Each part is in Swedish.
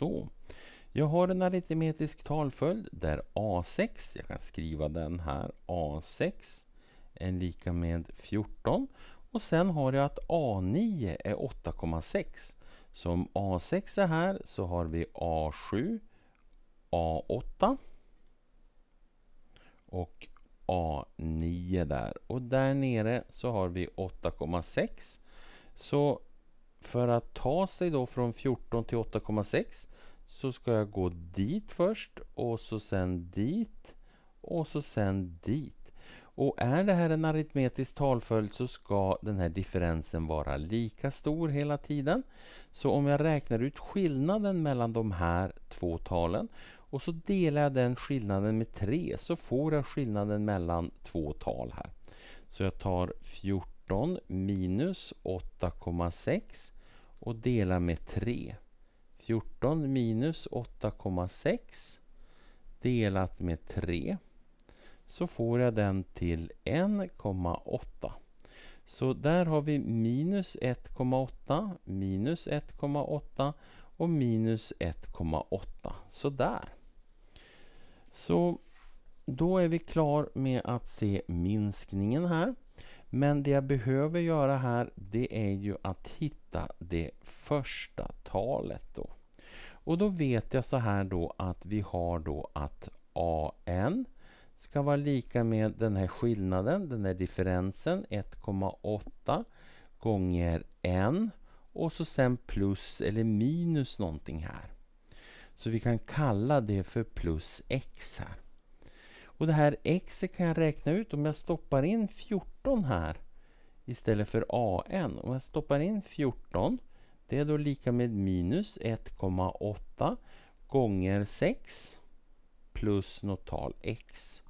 så. Jag har en aritmetisk talföljd där A6, jag kan skriva den här, A6 är lika med 14. Och sen har jag att A9 är 8,6. Så om A6 är här så har vi A7, A8 och A9 där. Och där nere så har vi 8,6. Så för att ta sig då från 14 till 8,6 så ska jag gå dit först och så sen dit och så sen dit. Och är det här en aritmetisk talföljd så ska den här differensen vara lika stor hela tiden. Så om jag räknar ut skillnaden mellan de här två talen och så delar jag den skillnaden med 3 så får jag skillnaden mellan två tal här. Så jag tar 14 minus 8,6 och delar med 3. 14 minus 8,6 delat med 3 så får jag den till 1,8. Så där har vi minus 1,8, minus 1,8 och minus 1,8. Sådär. Så då är vi klar med att se minskningen här. Men det jag behöver göra här det är ju att hitta det första talet då. Och då vet jag så här då att vi har då att AN ska vara lika med den här skillnaden, den här differensen 1,8 gånger n och så sen plus eller minus någonting här. Så vi kan kalla det för plus x här. Och det här x kan jag räkna ut om jag stoppar in 14 här istället för an. Om jag stoppar in 14, det är då lika med minus 1,8 gånger 6 plus något tal x.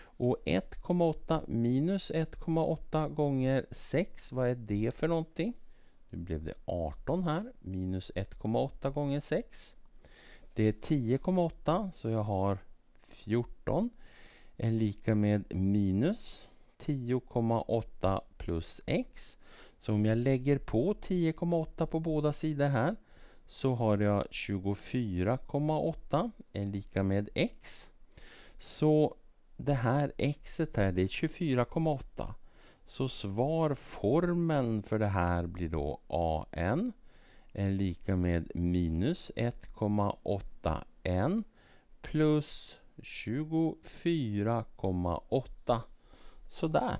Och 1,8 minus 1,8 gånger 6, vad är det för någonting? Nu blev det 18 här, minus 1,8 gånger 6. Det är 10,8 så jag har 14 är lika med minus 10,8 plus x. Så om jag lägger på 10,8 på båda sidor här så har jag 24,8 är lika med x. Så det här xet här det är 24,8. Så svarformeln för det här blir då an är lika med minus 1,8n plus 24,8. Sådär.